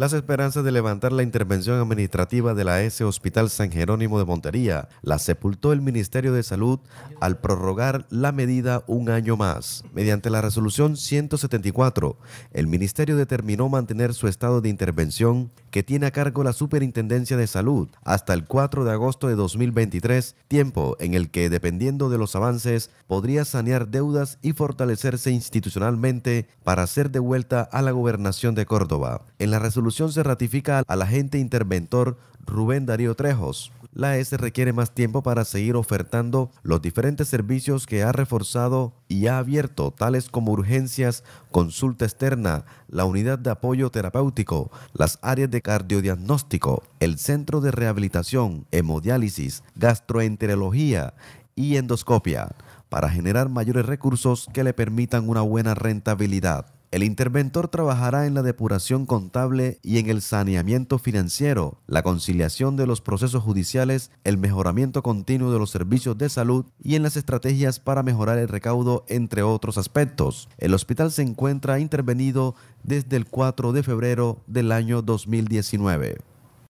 las esperanzas de levantar la intervención administrativa de la S Hospital San Jerónimo de Montería, la sepultó el Ministerio de Salud al prorrogar la medida un año más. Mediante la resolución 174, el Ministerio determinó mantener su estado de intervención que tiene a cargo la Superintendencia de Salud hasta el 4 de agosto de 2023, tiempo en el que, dependiendo de los avances, podría sanear deudas y fortalecerse institucionalmente para ser de vuelta a la gobernación de Córdoba. En la resolución se ratifica al agente interventor Rubén Darío Trejos, la S requiere más tiempo para seguir ofertando los diferentes servicios que ha reforzado y ha abierto, tales como urgencias, consulta externa, la unidad de apoyo terapéutico, las áreas de cardiodiagnóstico, el centro de rehabilitación, hemodiálisis, gastroenterología y endoscopia, para generar mayores recursos que le permitan una buena rentabilidad. El interventor trabajará en la depuración contable y en el saneamiento financiero, la conciliación de los procesos judiciales, el mejoramiento continuo de los servicios de salud y en las estrategias para mejorar el recaudo, entre otros aspectos. El hospital se encuentra intervenido desde el 4 de febrero del año 2019.